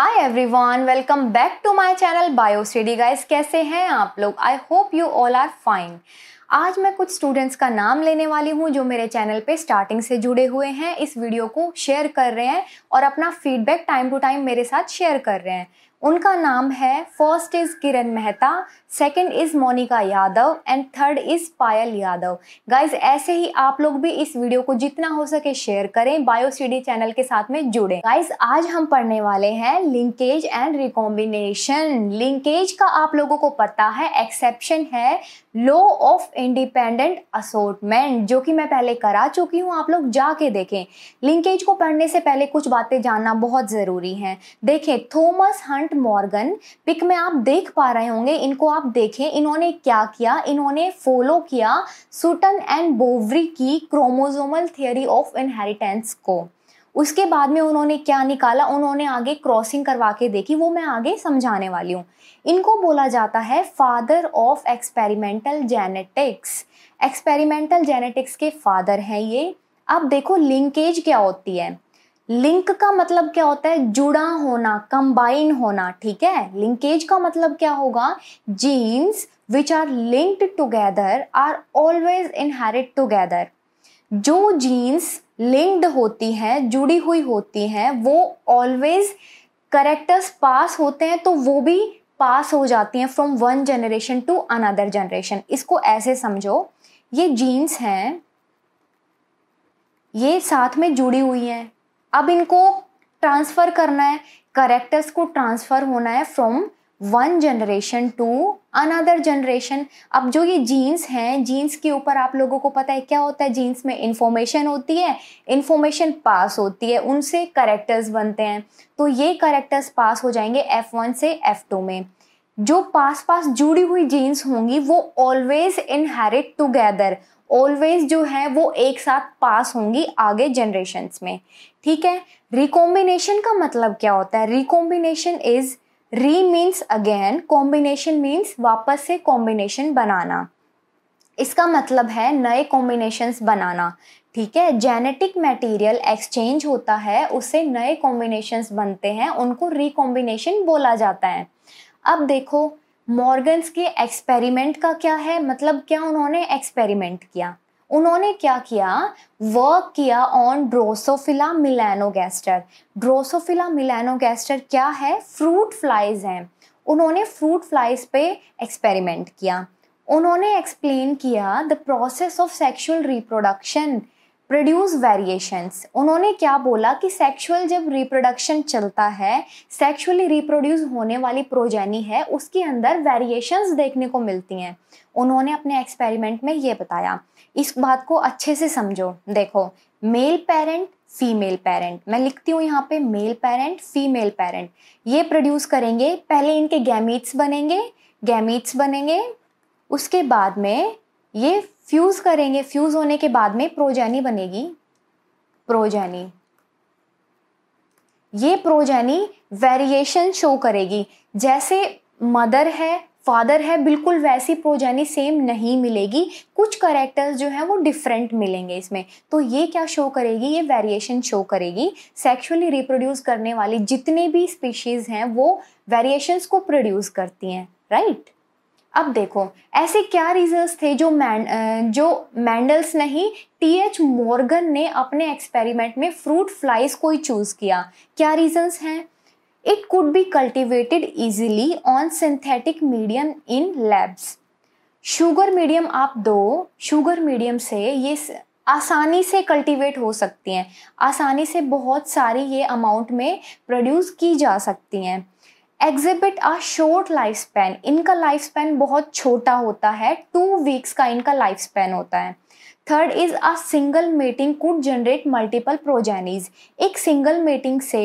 every everyone welcome back to my channel bio study guys कैसे हैं आप लोग I hope you all are fine आज मैं कुछ स्टूडेंट्स का नाम लेने वाली हूँ जो मेरे चैनल पे स्टार्टिंग से जुड़े हुए हैं इस वीडियो को शेयर कर रहे हैं और अपना फीडबैक टाइम टू टाइम मेरे साथ शेयर कर रहे हैं उनका नाम है first is Kiran Mehta second is Monika Yadav and third is Payal Yadav guys ऐसे ही आप लोग भी इस वीडियो को जितना हो सके शेयर करें बायो सी चैनल के साथ में जुड़ें गाइज आज हम पढ़ने वाले हैं लिंकेज एंड रिकॉम्बिनेशन लिंकेज का आप लोगों को पता है एक्सेप्शन है लॉ ऑफ इंडिपेंडेंट असोटमेंट जो कि मैं पहले करा चुकी हूँ आप लोग जाके देखें लिंकेज को पढ़ने से पहले कुछ बातें जानना बहुत ज़रूरी हैं देखें थॉमस हंट मॉर्गन पिक में आप देख पा रहे होंगे इनको आप देखें इन्होंने क्या किया इन्होंने फॉलो किया सुटन एंड बोवरी की क्रोमोजोमल थियोरी ऑफ इनहेरिटेंस को उसके बाद में उन्होंने क्या निकाला उन्होंने आगे क्रॉसिंग करवा के देखी वो मैं आगे समझाने वाली हूँ इनको बोला जाता है father of experimental genetics experimental genetics के फादर हैं ये अब देखो लिंकेज क्या होती है लिंक का मतलब क्या होता है जुड़ा होना कंबाइन होना ठीक है लिंकेज का मतलब क्या होगा genes which are linked together are always inherit together जो जीन्स लिंक्ड होती हैं जुड़ी हुई होती हैं वो ऑलवेज करेक्टर्स पास होते हैं तो वो भी पास हो जाती हैं from one generation to another generation इसको ऐसे समझो ये जीन्स हैं ये साथ में जुड़ी हुई हैं अब इनको ट्रांसफ़र करना है करेक्टर्स को ट्रांसफ़र होना है from one generation to another generation अब जो ये जीन्स हैं जीन्स के ऊपर आप लोगों को पता है क्या होता है जीन्स में इंफॉर्मेशन होती है इंफॉर्मेशन पास होती है उनसे करेक्टर्स बनते हैं तो ये करेक्टर्स पास हो जाएंगे एफ़ वन से एफ़ टू में जो पास पास जुड़ी हुई जीन्स होंगी वो ऑलवेज इनहेरिट टुगेदर ऑलवेज जो है वो एक साथ पास होंगी आगे जनरेशन में ठीक है रिकॉम्बिनेशन का मतलब क्या होता है recombination is re means again combination means वापस से कॉम्बिनेशन बनाना इसका मतलब है नए कॉम्बिनेशंस बनाना ठीक है जेनेटिक मटेरियल एक्सचेंज होता है उससे नए कॉम्बिनेशंस बनते हैं उनको रिकॉम्बिनेशन बोला जाता है अब देखो मॉर्गन्स के एक्सपेरिमेंट का क्या है मतलब क्या उन्होंने एक्सपेरिमेंट किया उन्होंने क्या किया वर्क किया on Drosophila melanogaster Drosophila melanogaster क्या है फ्रूट फ्लाइज हैं उन्होंने फ्रूट फ्लाइज पे एक्सपेरिमेंट किया उन्होंने एक्सप्लेन किया the process of sexual reproduction produce variations उन्होंने क्या बोला कि सेक्सुअल जब रिप्रोडक्शन चलता है सेक्सुअली रिप्रोड्यूस होने वाली प्रोजेनी है उसके अंदर वेरिएशंस देखने को मिलती हैं उन्होंने अपने एक्सपेरिमेंट में ये बताया इस बात को अच्छे से समझो देखो मेल पेरेंट फीमेल पेरेंट मैं लिखती हूँ यहाँ पे मेल पेरेंट फीमेल पेरेंट ये प्रोड्यूस करेंगे पहले इनके गैमीट्स बनेंगे गैमीट्स बनेंगे उसके बाद में ये फ्यूज़ करेंगे फ्यूज़ होने के बाद में प्रोजैनी बनेगी प्रोजैनी ये प्रोजैनी वेरिएशन शो करेगी जैसे मदर है फादर है बिल्कुल वैसी प्रोजैनी सेम नहीं मिलेगी कुछ करेक्टर्स जो हैं वो डिफरेंट मिलेंगे इसमें तो ये क्या शो करेगी ये वेरिएशन शो करेगी सेक्सुअली रिप्रोड्यूस करने वाली जितने भी स्पीशीज़ हैं वो वेरिएशंस को प्रोड्यूस करती हैं राइट अब देखो ऐसे क्या रीजंस थे जो मैं जो मैंडल्स नहीं टी एच मॉर्गन ने अपने एक्सपेरिमेंट में फ्रूट फ्लाइज को ही चूज़ किया क्या रीजंस हैं it could be cultivated easily on synthetic medium in labs sugar medium आप दो शुगर मीडियम से ये आसानी से कल्टीवेट हो सकती हैं आसानी से बहुत सारी ये अमाउंट में प्रोड्यूस की जा सकती हैं exhibit a short life span इनका लाइफ स्पैन बहुत छोटा होता है टू वीक्स का इनका लाइफ स्पैन होता है third is a single mating could generate multiple progenies एक सिंगल मेटिंग से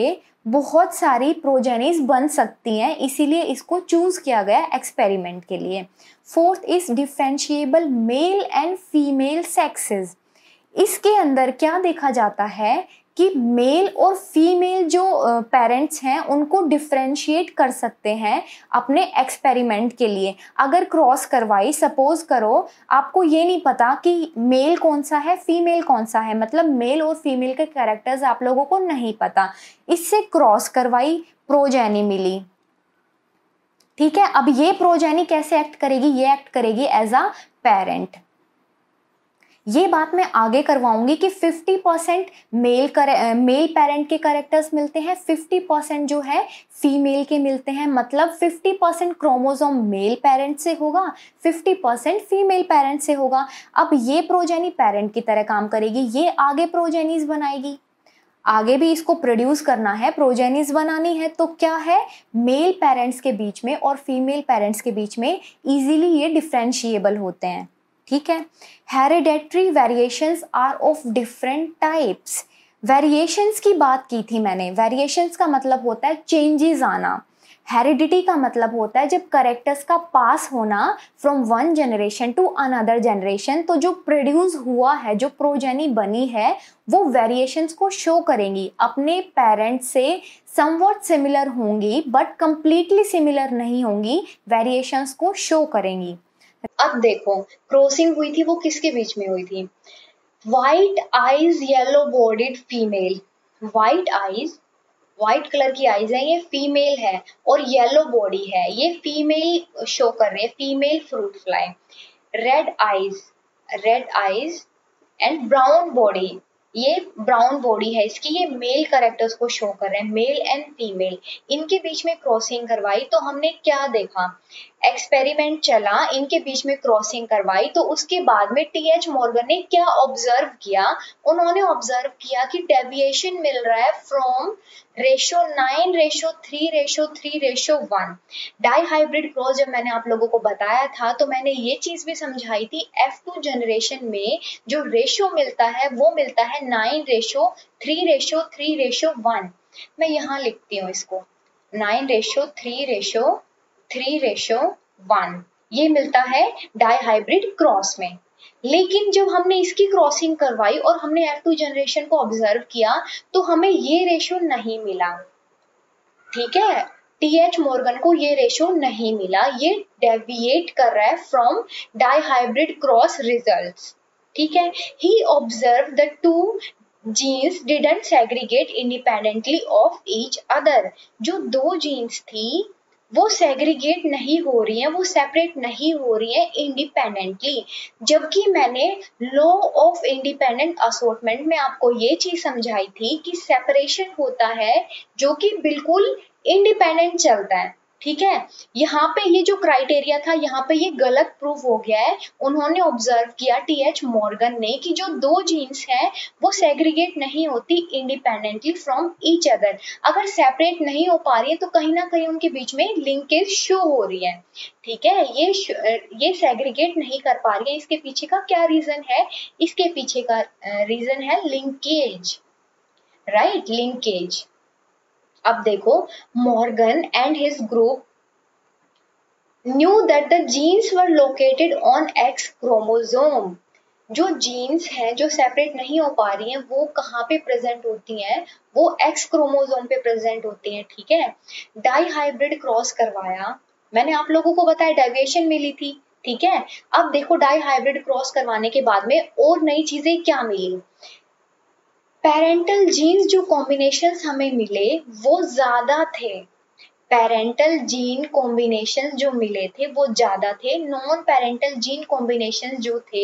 बहुत सारी प्रोजेनीज बन सकती हैं इसीलिए इसको चूज़ किया गया एक्सपेरिमेंट के लिए fourth is differentiable male and female sexes इसके अंदर क्या देखा जाता है कि मेल और फीमेल जो पेरेंट्स हैं उनको डिफ्रेंशिएट कर सकते हैं अपने एक्सपेरिमेंट के लिए अगर क्रॉस करवाई सपोज करो आपको ये नहीं पता कि मेल कौन सा है फीमेल कौन सा है मतलब मेल और फीमेल के कैरेक्टर्स आप लोगों को नहीं पता इससे क्रॉस करवाई प्रोजेनी मिली ठीक है अब ये प्रोजेनी कैसे एक्ट करेगी ये एक्ट करेगी एज अ पेरेंट ये बात मैं आगे करवाऊंगी कि 50 परसेंट मेल कर मेल पेरेंट के करेक्टर्स मिलते हैं 50 परसेंट जो है फीमेल के मिलते हैं मतलब 50 परसेंट क्रोमोजोम मेल पेरेंट से होगा 50 परसेंट फीमेल पेरेंट से होगा अब ये प्रोजेनी पेरेंट की तरह काम करेगी ये आगे प्रोजेनीज बनाएगी आगे भी इसको प्रोड्यूस करना है प्रोजेनिस बनानी है तो क्या है मेल पेरेंट्स के बीच में और फीमेल पेरेंट्स के बीच में इजीली ये डिफ्रेंशिएबल होते हैं ठीक है hereditary variations are of different types variations की बात की थी मैंने वेरिएशंस का मतलब होता है चेंजेस आना हेरिडिटी का मतलब होता है जब करेक्टर्स का पास होना from one generation to another generation तो जो प्रोड्यूस हुआ है जो प्रोजेनी बनी है वो वेरिएशंस को शो करेंगी अपने पेरेंट्स से समवॉट सिमिलर होंगी बट कम्प्लीटली सिमिलर नहीं होंगी वेरिएशंस को शो करेंगी अब देखो क्रॉसिंग हुई थी वो किसके बीच में हुई थी white eyes yellow bodied female white eyes white colour की आईज है ये फीमेल है और येलो बॉडी है ये फीमेल शो कर रही है female fruit fly red eyes red eyes and brown body ये ब्राउन बॉडी है इसकी ये मेल करेक्टर्स को शो कर रहे हैं मेल एंड फीमेल इनके बीच में क्रॉसिंग करवाई तो हमने क्या देखा एक्सपेरिमेंट चला इनके बीच में क्रॉसिंग करवाई तो उसके बाद में टी एच मॉर्गन ने क्या ऑब्जर्व किया उन्होंने ऑब्जर्व किया कि डेविएशन मिल रहा है from ratio nine ratio three ratio three ratio one dihybrid cross जब मैंने आप लोगों को बताया था तो मैंने ये चीज भी समझाई थी एफ टू जनरेशन में जो रेशो मिलता है वो मिलता है nine ratio three ratio three ratio one मैं यहाँ लिखती हूँ इसको nine ratio three ratio three ratio one ये मिलता है डायहाइब्रिड क्रॉस में लेकिन जब हमने इसकी क्रॉसिंग करवाई और हमने F2 जनरेशन को ऑब्जर्व किया तो हमें ये रेशो नहीं मिला ठीक है टी एच मोर्गन को ये रेशो नहीं मिला ये डेविएट कर रहा है फ्रॉम डायहाइब्रिड क्रॉस रिजल्ट ठीक है he observe the two genes didn't segregate independently of each other जो दो जीन्स थी वो सेग्रीगेट नहीं हो रही हैं वो सेपरेट नहीं हो रही हैं इंडिपेंडेंटली जबकि मैंने लॉ ऑफ इंडिपेंडेंट असोटमेंट में आपको ये चीज समझाई थी कि सेपरेशन होता है जो कि बिल्कुल इंडिपेंडेंट चलता है ठीक है यहाँ पे ये जो क्राइटेरिया था यहाँ पे ये गलत प्रूफ हो गया है उन्होंने ऑब्जर्व किया टी एच मॉर्गन ने कि जो दो जीन्स हैं वो सेग्रीगेट नहीं होती इंडिपेंडेंटली फ्रॉम ईच अदर अगर सेपरेट नहीं हो पा रही है तो कहीं ना कहीं उनके बीच में लिंकेज शो हो रही है ठीक है ये ये सेग्रीगेट नहीं कर पा रही है इसके पीछे का क्या रीजन है इसके पीछे का रीजन है लिंकेज राइट लिंकेज अब देखो Morgan and his group knew that the genes were located on X chromosome जो जीन्स हैं जो सेपरेट नहीं हो पा रही हैं वो कहाँ पे प्रेजेंट होती हैं वो एक्स क्रोमोजोम पे प्रेजेंट होती हैं ठीक है डाई हाइब्रिड क्रॉस करवाया मैंने आप लोगों को बताया डेविएशन मिली थी ठीक है अब देखो डाई हाइब्रिड क्रॉस करवाने के बाद में और नई चीजें क्या मिली पेरेंटल जीन्स जो कॉम्बिनेशन हमें मिले वो ज़्यादा थे पेरेंटल जीन कॉम्बिनेशन जो मिले थे वो ज़्यादा थे नॉन पेरेंटल जीन कॉम्बिनेशन जो थे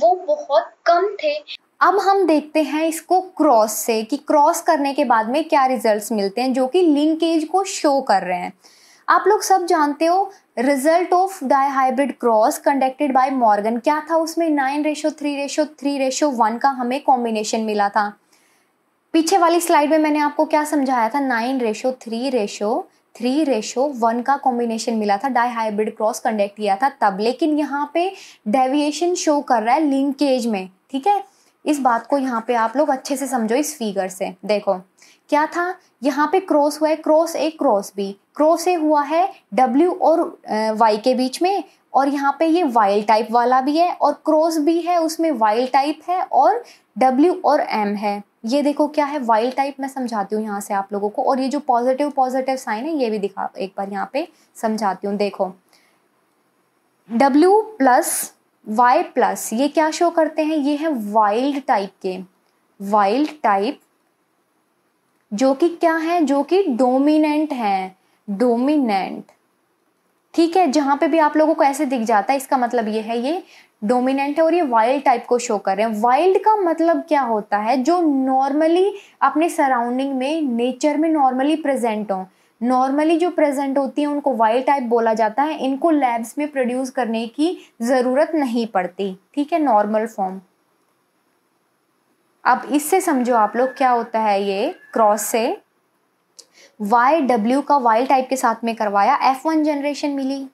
वो बहुत कम थे अब हम देखते हैं इसको क्रॉस से कि क्रॉस करने के बाद में क्या रिजल्ट्स मिलते हैं जो कि लिंकेज को शो कर रहे हैं आप लोग सब जानते हो result of dihybrid cross conducted by Morgan क्या था उसमें nine ratio three ratio three ratio one का हमें कॉम्बिनेशन मिला था पीछे वाली स्लाइड में मैंने आपको क्या समझाया था nine ratio three ratio three ratio one का कॉम्बिनेशन मिला था डाई हाइब्रिड क्रॉस कंडक्ट किया था तब लेकिन यहाँ पे डेविएशन शो कर रहा है लिंकेज में ठीक है इस बात को यहाँ पे आप लोग अच्छे से समझो इस फिगर से देखो क्या था यहाँ पे क्रॉस हुआ है cross A cross B cross A हुआ है डब्ल्यू और वाई के बीच में और यहाँ पे ये वाइल्ड टाइप वाला भी है और क्रॉस भी है उसमें वाइल्ड टाइप है और डब्ल्यू और एम है ये देखो क्या है वाइल्ड टाइप मैं समझाती हूँ यहाँ से आप लोगों को और ये जो पॉजिटिव पॉजिटिव साइन है ये भी दिखा एक बार यहाँ पे समझाती हूँ देखो W प्लस वाई प्लस ये क्या शो करते हैं ये है वाइल्ड टाइप के वाइल्ड टाइप जो कि क्या है जो कि डोमिनेंट है डोमिनेंट ठीक है जहाँ पे भी आप लोगों को ऐसे दिख जाता है इसका मतलब ये है ये डोमिनेंट है और ये वाइल्ड टाइप को शो कर रहे हैं वाइल्ड का मतलब क्या होता है जो नॉर्मली अपने सराउंडिंग में नेचर में नॉर्मली प्रेजेंट हों नॉर्मली जो प्रेजेंट होती हैं उनको वाइल्ड टाइप बोला जाता है इनको लैब्स में प्रोड्यूस करने की ज़रूरत नहीं पड़ती ठीक है नॉर्मल फॉर्म अब इससे समझो आप लोग क्या होता है ये क्रॉस से वाई डब्ल्यू का वाइल्ड टाइप के साथ में करवाया एफ वन जनरेशन मिली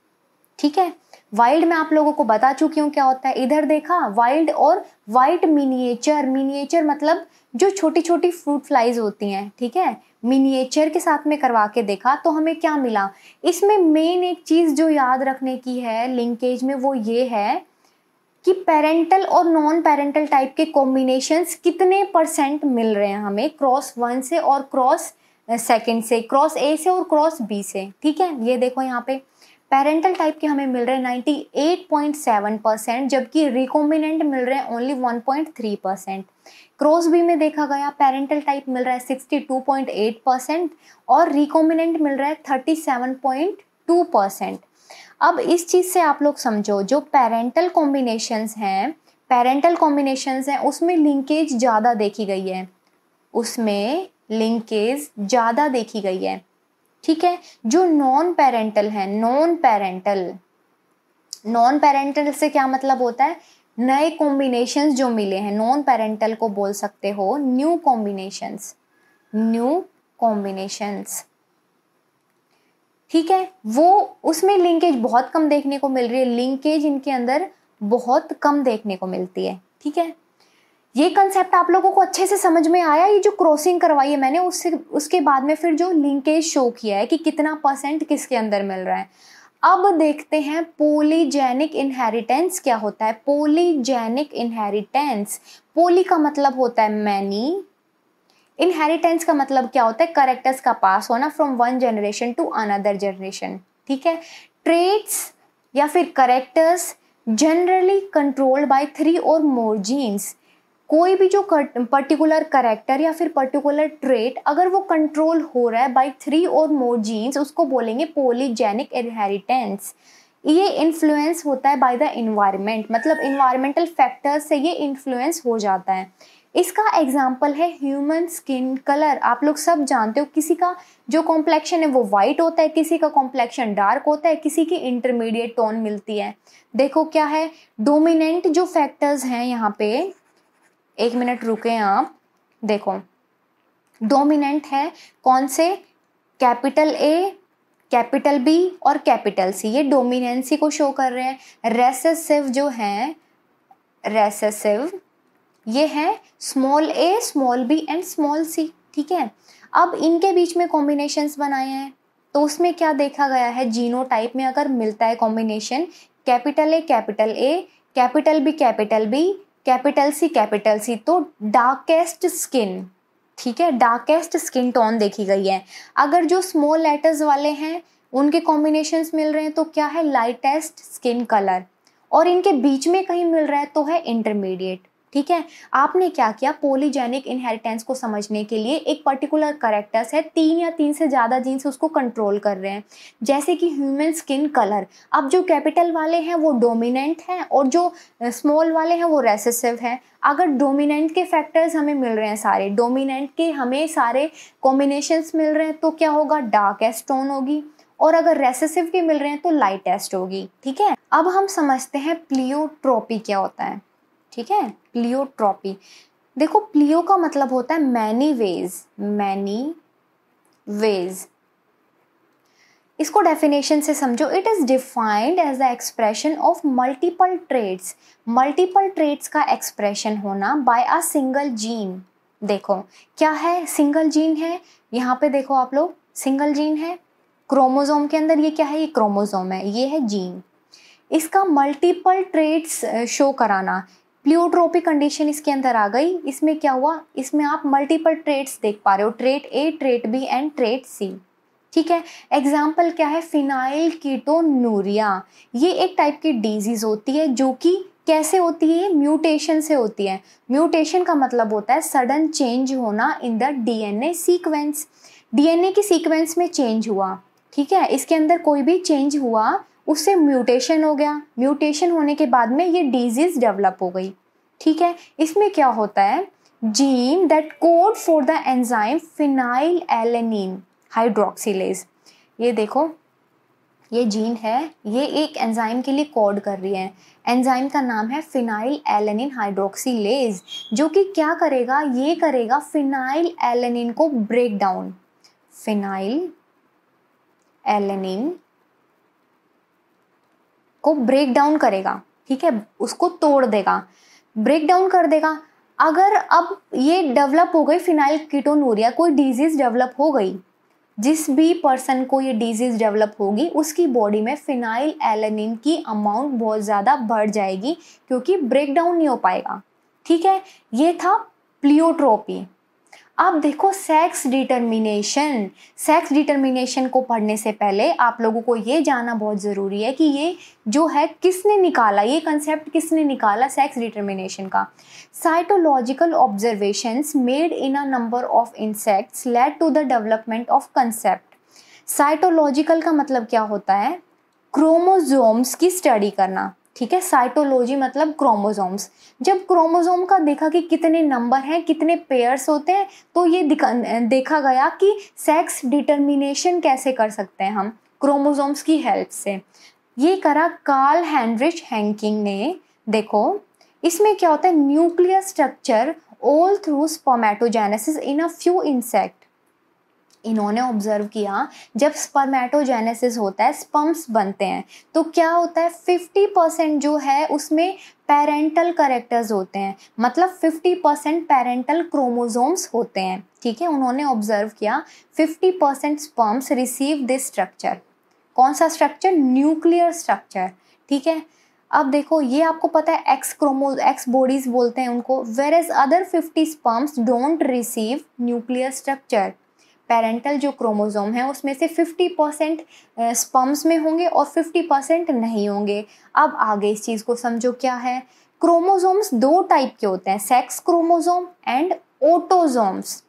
ठीक है वाइल्ड में आप लोगों को बता चुकी हूँ क्या होता है इधर देखा वाइल्ड और वाइट मिनिएचर मिनिएचर मतलब जो छोटी छोटी फ्रूट फ्लाइज होती हैं ठीक है मिनिएचर के साथ में करवा के देखा तो हमें क्या मिला इसमें मेन एक चीज़ जो याद रखने की है लिंकेज में वो ये है कि पेरेंटल और नॉन पेरेंटल टाइप के कॉम्बिनेशंस कितने परसेंट मिल रहे हैं हमें क्रॉस वन से और क्रॉस सेकेंड से क्रॉस ए से और क्रॉस बी से ठीक है ये देखो यहाँ पे पेरेंटल टाइप के हमें मिल रहे हैं ninety eight point seven percent जबकि रिकॉम्बिनेंट मिल रहे हैं only one point three percent cross B में देखा गया पेरेंटल टाइप मिल रहा है sixty two point eight percent और रिकॉम्बिनेंट मिल रहा है thirty seven point two percent अब इस चीज़ से आप लोग समझो जो पेरेंटल कॉम्बिनेशंस हैं पेरेंटल कॉम्बिनेशंस हैं उसमें लिंकेज ज़्यादा देखी गई है उसमें लिंकेज ज़्यादा देखी गई है ठीक है जो नॉन पेरेंटल है नॉन पेरेंटल नॉन पेरेंटल से क्या मतलब होता है नए कॉम्बिनेशंस जो मिले हैं नॉन पेरेंटल को बोल सकते हो न्यू कॉम्बिनेशंस न्यू कॉम्बिनेशंस ठीक है वो उसमें लिंकेज बहुत कम देखने को मिल रही है लिंकेज इनके अंदर बहुत कम देखने को मिलती है ठीक है ये कंसेप्ट आप लोगों को अच्छे से समझ में आया ये जो क्रॉसिंग करवाई है मैंने उससे उसके बाद में फिर जो लिंकेज शो किया है कि कितना परसेंट किसके अंदर मिल रहा है अब देखते हैं पोलीजेनिक इनहेरिटेंस क्या होता है पोलीजेनिक इनहेरिटेंस पोली का मतलब होता है मैनी इनहेरिटेंस का मतलब क्या होता है करेक्टर्स का पास होना from one generation to another generation ठीक है ट्रेड्स या फिर characters generally controlled by three और मोर जीन्स कोई भी जो पर्टिकुलर करेक्टर या फिर पर्टिकुलर ट्रेट अगर वो कंट्रोल हो रहा है बाय थ्री और मोर जीन्स उसको बोलेंगे पोलीजेनिक इनहेरिटेंस ये इन्फ्लुएंस होता है बाय द इन्वायरमेंट मतलब इन्वायरमेंटल फैक्टर्स से ये इन्फ्लुएंस हो जाता है इसका एग्जाम्पल है ह्यूमन स्किन कलर आप लोग सब जानते हो किसी का जो कॉम्प्लेक्शन है वो वाइट होता है किसी का कॉम्प्लेक्शन डार्क होता है किसी की इंटरमीडिएट टोन मिलती है देखो क्या है डोमिनेंट जो फैक्टर्स हैं यहाँ पे एक मिनट रुके आप देखो डोमिनेंट है कौन से कैपिटल ए कैपिटल बी और कैपिटल सी ये डोमिनेंसी को शो कर रहे हैं रेसेसिव जो है रेसेसिव ये है small A small B and small C ठीक है अब इनके बीच में कॉम्बिनेशंस बनाए हैं तो उसमें क्या देखा गया है जीनो टाइप में अगर मिलता है combination capital A capital A capital B capital B capital C capital C तो डार्केस्ट स्किन ठीक है डार्केस्ट स्किन टोन देखी गई है अगर जो स्मॉल लेटर्स वाले हैं उनके कॉम्बिनेशन मिल रहे हैं तो क्या है लाइटेस्ट स्किन कलर और इनके बीच में कहीं मिल रहा है तो है इंटरमीडिएट ठीक है आपने क्या किया पोलीजेनिक इनहेरिटेंस को समझने के लिए एक पर्टिकुलर करेक्टर्स है तीन या तीन से ज़्यादा जीन्स उसको कंट्रोल कर रहे हैं जैसे कि ह्यूमन स्किन कलर अब जो कैपिटल वाले हैं वो डोमिनेंट हैं और जो स्मॉल वाले हैं वो रेसेसिव हैं अगर डोमिनेंट के फैक्टर्स हमें मिल रहे हैं सारे डोमिनेंट के हमें सारे कॉम्बिनेशंस मिल रहे हैं तो क्या होगा डार्क एस्टोन होगी और अगर रेसेसिव के मिल रहे हैं तो लाइट टेस्ट होगी ठीक है अब हम समझते हैं प्लियोट्रोपी क्या होता है ठीक है प्लियोट्रॉपी देखो प्लियो का मतलब होता है मैनी वेज मैनी वेज इसको डेफिनेशन से समझो it is defined as the expression of multiple traits multiple traits का एक्सप्रेशन होना बाय अ सिंगल जीन देखो क्या है सिंगल जीन है यहाँ पे देखो आप लोग सिंगल जीन है क्रोमोजोम के अंदर ये क्या है ये क्रोमोजोम है ये है जीन इसका मल्टीपल ट्रेड्स शो कराना प्लियोट्रोपिक कंडीशन इसके अंदर आ गई इसमें क्या हुआ इसमें आप मल्टीपल ट्रेड्स देख पा रहे हो trait A trait B and trait C ठीक है एग्जाम्पल क्या है फिनाइल कीटोनूरिया ये एक टाइप की डिजीज़ होती है जो कि कैसे होती है म्यूटेशन से होती है म्यूटेशन का मतलब होता है सडन चेंज होना in the DNA sequence DNA की सीक्वेंस में चेंज हुआ ठीक है इसके अंदर कोई भी चेंज हुआ उससे म्यूटेशन हो गया म्यूटेशन होने के बाद में ये डिजीज़ डेवलप हो गई ठीक है इसमें क्या होता है gene that code for the enzyme phenylalanine hydroxylase ये देखो ये जीन है ये एक एंजाइम के लिए कोड कर रही है एंजाइम का नाम है फिनाइल एलेनिन हाइड्रोक्सीलेज जो कि क्या करेगा ये करेगा फिनाइल एलेनिन को ब्रेक डाउन फिनाइल एलेनिन को ब्रेक डाउन करेगा ठीक है उसको तोड़ देगा ब्रेक डाउन कर देगा अगर अब ये डेवलप हो गई फिनाइल कीटोनूरिया कोई डिजीज़ डेवलप हो गई जिस भी पर्सन को ये डिजीज़ डेवलप होगी उसकी बॉडी में फिनाइल एलेनिन की अमाउंट बहुत ज़्यादा बढ़ जाएगी क्योंकि ब्रेक डाउन नहीं हो पाएगा ठीक है ये था प्लियोट्रोपी अब देखो सेक्स डिटर्मिनेशन सेक्स डिटर्मिनेशन को पढ़ने से पहले आप लोगों को ये जानना बहुत ज़रूरी है कि ये जो है किसने निकाला ये कंसेप्ट किसने निकाला सेक्स डिटर्मिनेशन का cytological observations made in a number of insects led to the development of concept cytological का मतलब क्या होता है क्रोमोजोम्स की स्टडी करना ठीक है साइटोलॉजी मतलब क्रोमोसोम्स जब क्रोमोसोम का देखा कि कितने नंबर हैं कितने पेयर्स होते हैं तो ये देखा गया कि सेक्स डिटर्मिनेशन कैसे कर सकते हैं हम क्रोमोसोम्स की हेल्प से ये करा कार्ल हैंड्रिच हैंकिंग ने देखो इसमें क्या होता है nuclear structure all through spermatogenesis in a few insect इन्होंने ऑब्जर्व किया जब स्पर्मेटोजेनेसिस होता है स्पम्स बनते हैं तो क्या होता है 50 परसेंट जो है उसमें पेरेंटल करेक्टर्स होते हैं मतलब 50 परसेंट पेरेंटल क्रोमोजोम्स होते हैं ठीक है उन्होंने ऑब्जर्व किया 50 percent sperms receive this structure कौन सा स्ट्रक्चर न्यूक्लियर स्ट्रक्चर ठीक है अब देखो ये आपको पता है एक्स क्रोमो एक्स बॉडीज बोलते हैं उनको whereas other fifty sperms don't receive nuclear structure parental जो क्रोमोज़ोम है उसमें से 50 परसेंट स्पम्स में होंगे और 50 परसेंट नहीं होंगे अब आगे इस चीज़ को समझो क्या है क्रोमोज़ोम्स दो टाइप के होते हैं sex chromosome and autosomes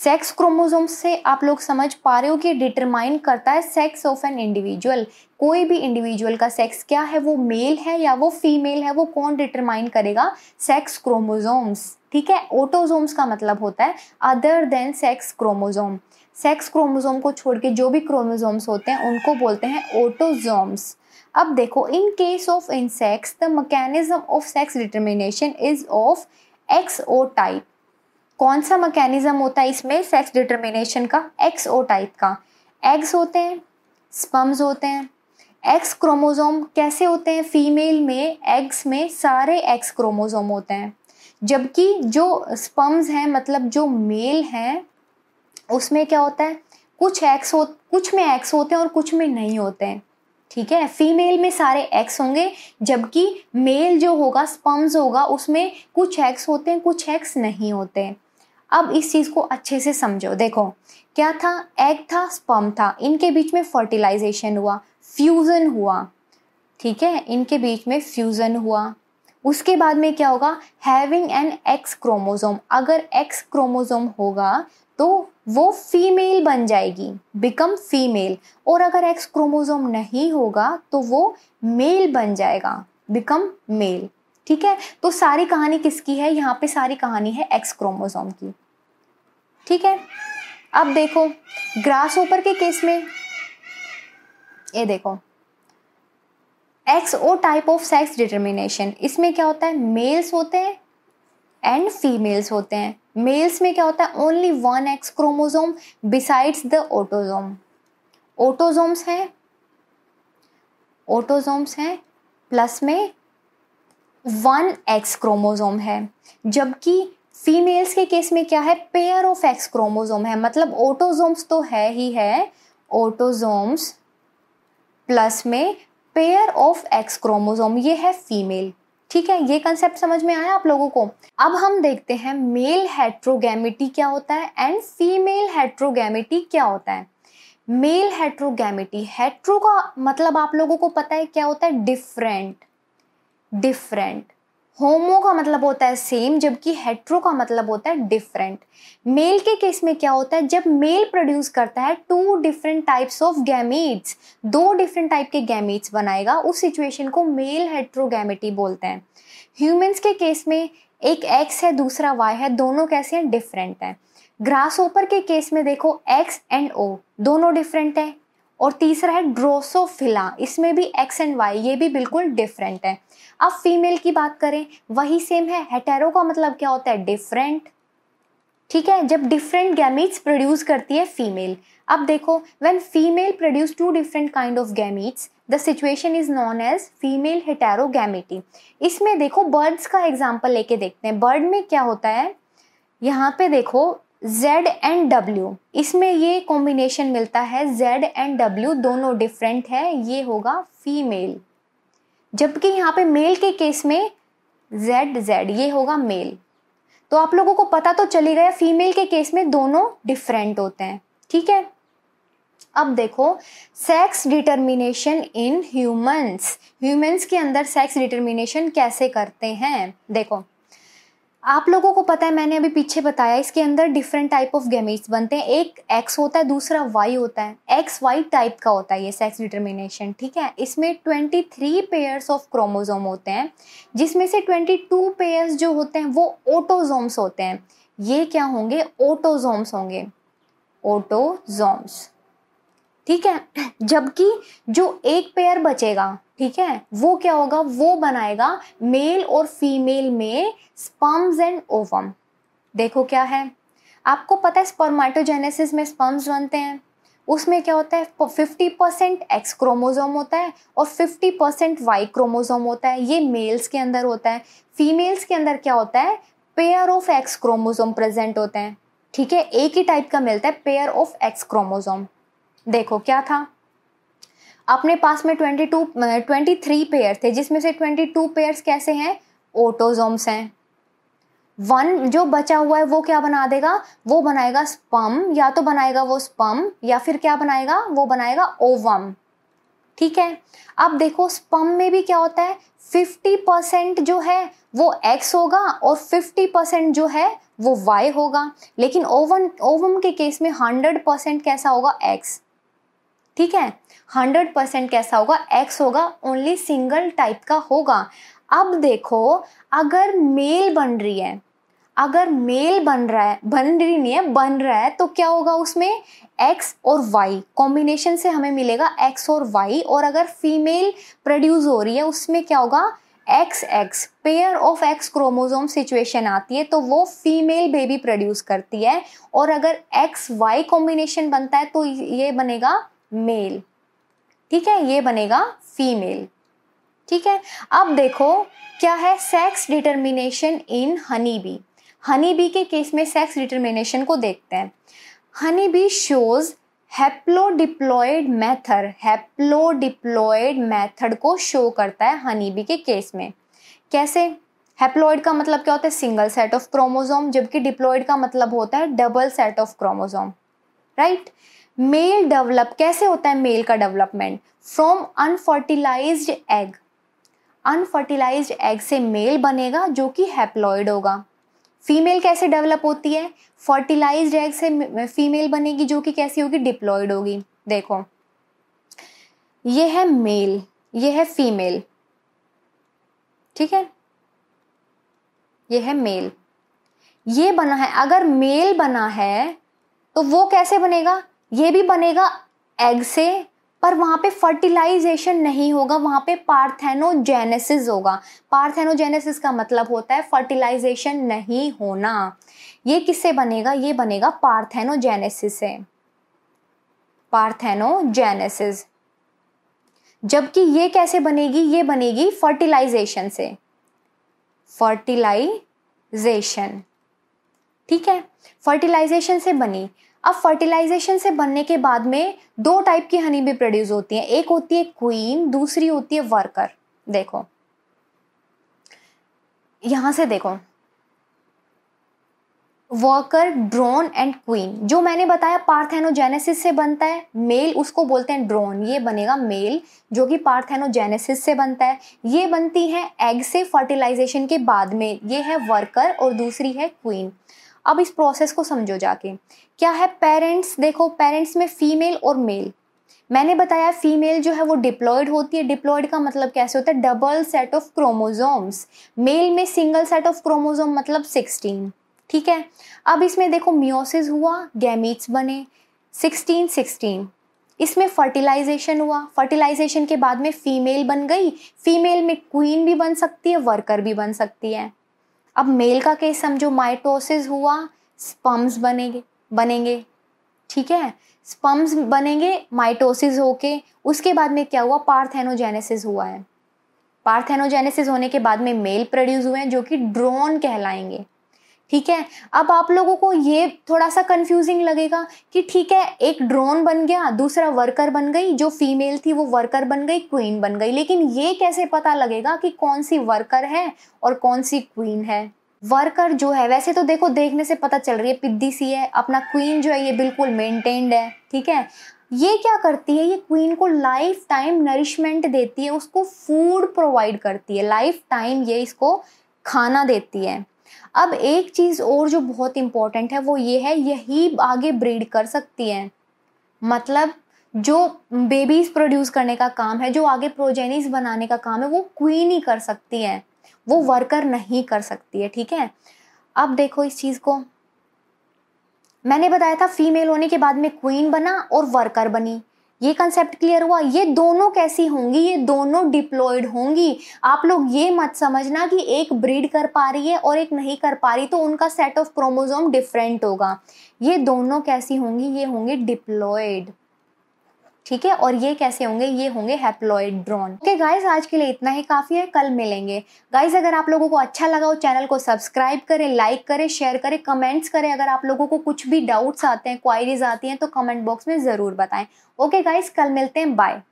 sex chromosome से आप लोग समझ पा रहे हो कि डिटरमाइन करता है सेक्स ऑफ एन इंडिविजुअल कोई भी इंडिविजुअल का सेक्स क्या है वो मेल है या वो फीमेल है वो कौन डिटरमाइन करेगा सेक्स क्रोमोजोम्स ठीक है ऑटोजोम्स का मतलब होता है other than sex chromosome sex chromosome को छोड़ के जो भी क्रोमोजोम्स होते हैं उनको बोलते हैं ऑटोजोम्स अब देखो in case of insects the mechanism of sex determination is of X O type कौन सा मैकेनिज़्म होता है इसमें सेक्स डिटर्मिनेशन का एक्स ओ टाइप का एग्स होते हैं स्पम्स होते हैं एक्स क्रोमोज़ोम कैसे होते हैं फीमेल में एग्स में सारे एक्स क्रोमोज़ोम होते हैं जबकि जो स्पम्स हैं मतलब जो मेल हैं उसमें क्या होता है कुछ एक्स हो कुछ में एक्स होते हैं और कुछ में नहीं होते हैं ठीक है फीमेल में सारे एक्स होंगे जबकि मेल जो होगा स्पम्स होगा उसमें कुछ एक्स होते हैं कुछ एक्स नहीं होते हैं अब इस चीज़ को अच्छे से समझो देखो क्या था एग था स्पर्म था इनके बीच में फर्टिलाइजेशन हुआ फ्यूज़न हुआ ठीक है इनके बीच में फ्यूज़न हुआ उसके बाद में क्या होगा हैविंग एन एक्स क्रोमोज़ोम अगर एक्स क्रोमोज़ोम होगा तो वो फीमेल बन जाएगी बिकम फीमेल और अगर एक्स क्रोमोज़ोम नहीं होगा तो वो मेल बन जाएगा बिकम मेल ठीक है तो सारी कहानी किसकी है यहाँ पे सारी कहानी है एक्स क्रोमोजोम की ठीक है अब देखो ग्रास ऊपर के केस में ये देखो X O type of sex determination इसमें क्या होता है मेल्स होते हैं एंड फीमेल्स होते हैं मेल्स में क्या होता है only one X chromosome besides the autosome autosomes हैं ओटोजोम्स हैं प्लस में वन एक्स क्रोमोजोम है जबकि फीमेल्स के केस में क्या है पेयर ऑफ एक्स क्रोमोजोम है मतलब ओटोजोम्स तो है ही है ओटोजोम्स प्लस में पेयर ऑफ एक्स क्रोमोजोम ये है फीमेल ठीक है ये कंसेप्ट समझ में आया आप लोगों को अब हम देखते हैं मेल हेट्रोगेमिटी क्या होता है एंड फीमेल हेट्रोगेमिटी क्या होता है मेल हेट्रोगेमिटी हेट्रो का मतलब आप लोगों को पता है क्या होता है डिफरेंट डिफरेंट होमो का मतलब होता है सेम जबकि हेट्रो का मतलब होता है डिफरेंट मेल के केस में क्या होता है जब मेल प्रोड्यूस करता है two different types of gametes दो डिफरेंट टाइप के गैमेट्स बनाएगा उस सिचुएशन को मेल हेट्रोगैमेटी बोलते हैं ह्यूमंस के केस में एक एक्स है दूसरा वाई है दोनों कैसे हैं डिफरेंट हैं ग्रास ओपर के केस में देखो एक्स एंड ओ दोनों डिफरेंट हैं और तीसरा है ड्रोसोफिला इसमें भी एक्स एंड वाई ये भी बिल्कुल डिफरेंट है अब फीमेल की बात करें वही सेम है हेटेरो का मतलब क्या होता है डिफरेंट ठीक है जब डिफरेंट गैमीट्स प्रोड्यूस करती है फीमेल अब देखो when female produce two different kind of gametes the situation is known as female gamety इसमें देखो बर्ड्स का एग्जाम्पल लेके देखते हैं बर्ड में क्या होता है यहाँ पे देखो Z एंड W इसमें ये कॉम्बिनेशन मिलता है Z एंड W दोनों डिफरेंट है ये होगा फीमेल जबकि यहाँ पे मेल के केस में Z Z ये होगा मेल तो आप लोगों को पता तो चली गया फीमेल के केस में दोनों डिफरेंट होते हैं ठीक है अब देखो sex determination in humans humans के अंदर सेक्स डिटर्मिनेशन कैसे करते हैं देखो आप लोगों को पता है मैंने अभी पीछे बताया इसके अंदर डिफरेंट टाइप ऑफ गेमीट्स बनते हैं एक एक्स होता है दूसरा वाई होता है एक्स वाई टाइप का होता है ये सेक्स डिटर्मिनेशन ठीक है इसमें 23 पेयर्स ऑफ क्रोमोजोम होते हैं जिसमें से 22 पेयर्स जो होते हैं वो ओटोजोम्स होते हैं ये क्या होंगे ओटोजोम्स होंगे ओटोजोम्स ठीक है जबकि जो एक पेयर बचेगा ठीक है वो क्या होगा वो बनाएगा मेल और फीमेल में स्पर्म्स एंड ओवम देखो क्या है आपको पता है स्पर्माटोजेनेसिस में स्पर्म्स बनते हैं उसमें क्या होता है फिफ्टी परसेंट एक्स क्रोमोजोम होता है और फिफ्टी परसेंट वाई क्रोमोजोम होता है ये मेल्स के अंदर होता है फीमेल्स के अंदर क्या होता है pair of X chromosome present होते हैं ठीक है एक ही टाइप का मिलता है पेयर ऑफ एक्स क्रोमोजोम देखो क्या था अपने पास में twenty two twenty three pair थे जिसमें से ट्वेंटी टू पेयर्स कैसे हैं ओटोजोम्स हैं वन जो बचा हुआ है वो क्या बना देगा वो बनाएगा स्पम या तो बनाएगा वो स्पम या फिर क्या बनाएगा वो बनाएगा ओवम ठीक है अब देखो स्पम में भी क्या होता है फिफ्टी परसेंट जो है वो एक्स होगा और फिफ्टी परसेंट जो है वो वाई होगा लेकिन ओवन ओवम के केस में हंड्रेड परसेंट कैसा होगा एक्स ठीक है हंड्रेड परसेंट कैसा होगा एक्स होगा ओनली सिंगल टाइप का होगा अब देखो अगर मेल बन रही है अगर मेल बन रहा है बन रही नहीं है बन रहा है तो क्या होगा उसमें एक्स और वाई कॉम्बिनेशन से हमें मिलेगा एक्स और वाई और अगर फीमेल प्रोड्यूस हो रही है उसमें क्या होगा X X pair of X chromosome situation आती है तो वो फीमेल बेबी प्रोड्यूस करती है और अगर एक्स वाई कॉम्बिनेशन बनता है तो ये बनेगा मेल ठीक है ये बनेगा फीमेल ठीक है अब देखो क्या है sex determination in honey bee honey bee के केस में सेक्स डिटर्मिनेशन को देखते हैं honey bee shows haplodiploid method haplodiploid method को शो करता है हनी बी के केस में कैसे हैप्लॉयड का मतलब क्या होता है सिंगल सेट ऑफ क्रोमोजोम जबकि डिप्लॉयड का मतलब होता है double set of chromosome right male develop कैसे होता है मेल का development from unfertilized egg unfertilized egg से मेल बनेगा जो कि हैप्लॉयड होगा फीमेल कैसे डेवलप होती है फर्टिलाइज्ड एग से फीमेल बनेगी जो कि कैसी होगी डिप्लॉयड होगी देखो ये है मेल ये है फीमेल ठीक है ये है मेल ये बना है अगर मेल बना है तो वो कैसे बनेगा ये भी बनेगा एग से पर वहाँ पे फर्टिलाइजेशन नहीं होगा वहाँ पे पार्थेनोजेनेसिस होगा पार्थेनोजेनेसिस का मतलब होता है फर्टिलाइजेशन नहीं होना ये किससे बनेगा ये बनेगा पार्थेनोजेनेसिस से पार्थेनोजेनेसिस जबकि ये कैसे बनेगी ये बनेगी फर्टिलाइजेशन से फर्टिलाइजेशन ठीक है फर्टिलाइजेशन से बनी अब फर्टिलाइजेशन से बनने के बाद में दो टाइप की हनी भी प्रोड्यूस होती है एक होती है क्वीन दूसरी होती है वर्कर देखो यहां से देखो वर्कर ड्रोन एंड क्वीन जो मैंने बताया पार्थेनोजेनेसिस से बनता है मेल उसको बोलते हैं ड्रोन ये बनेगा मेल जो कि पार्थेनोजेनेसिस से बनता है ये बनती है एग से फर्टिलाइजेशन के बाद में ये है वर्कर और दूसरी है क्वीन अब इस प्रोसेस को समझो जाके क्या है पेरेंट्स देखो पेरेंट्स में फीमेल और मेल मैंने बताया फीमेल जो है वो डिप्लॉयड होती है डिप्लॉयड का मतलब कैसे होता है double set of chromosomes male में सिंगल सेट ऑफ क्रोमोजोम मतलब सिक्सटीन ठीक है अब इसमें देखो मियोसिस हुआ गैमीट्स बने सिक्सटीन सिक्सटीन इसमें फर्टिलाइजेशन हुआ फर्टिलाइजेशन के बाद में फीमेल बन गई फीमेल में क्वीन भी बन सकती है वर्कर भी बन सकती है अब मेल का केस समझो माइटोसिस हुआ स्पम्स बनेंगे बनेंगे ठीक है स्पम्स बनेंगे माइटोसिस होके उसके बाद में क्या हुआ पार्थेनोजेनेसिस हुआ है पार्थेनोजेनेसिस होने के बाद में मेल प्रोड्यूस हुए हैं जो कि ड्रोन कहलाएंगे ठीक है अब आप लोगों को ये थोड़ा सा कंफ्यूजिंग लगेगा कि ठीक है एक ड्रोन बन गया दूसरा वर्कर बन गई जो फीमेल थी वो वर्कर बन गई क्वीन बन गई लेकिन ये कैसे पता लगेगा कि कौन सी वर्कर है और कौन सी क्वीन है वर्कर जो है वैसे तो देखो देखने से पता चल रही है पिद्दी सी है अपना क्वीन जो है ये बिल्कुल मेनटेन्ड है ठीक है ये क्या करती है ये क्वीन को लाइफ टाइम नरिशमेंट देती है उसको फूड प्रोवाइड करती है लाइफ टाइम ये इसको खाना देती है अब एक चीज़ और जो बहुत इम्पॉर्टेंट है वो ये है यही आगे ब्रीड कर सकती हैं मतलब जो बेबीज प्रोड्यूस करने का काम है जो आगे प्रोजेनिस बनाने का काम है वो क्वीन ही कर सकती है वो वर्कर नहीं कर सकती है ठीक है अब देखो इस चीज़ को मैंने बताया था फीमेल होने के बाद में क्वीन बना और वर्कर बनी ये कंसेप्ट क्लियर हुआ ये दोनों कैसी होंगी ये दोनों डिप्लॉयड होंगी आप लोग ये मत समझना कि एक ब्रीड कर पा रही है और एक नहीं कर पा रही तो उनका सेट ऑफ क्रोमोजोम डिफरेंट होगा ये दोनों कैसी होंगी ये होंगी डिप्लॉयड ठीक है और ये कैसे होंगे ये होंगे हैप्लॉइड ड्रॉन ओके गाइज आज के लिए इतना ही काफ़ी है कल मिलेंगे गाइज अगर आप लोगों को अच्छा लगा हो चैनल को सब्सक्राइब करें लाइक करें शेयर करें कमेंट्स करें अगर आप लोगों को कुछ भी डाउट्स आते हैं क्वायरीज आती हैं तो कमेंट बॉक्स में ज़रूर बताएं ओके गाइज कल मिलते हैं बाय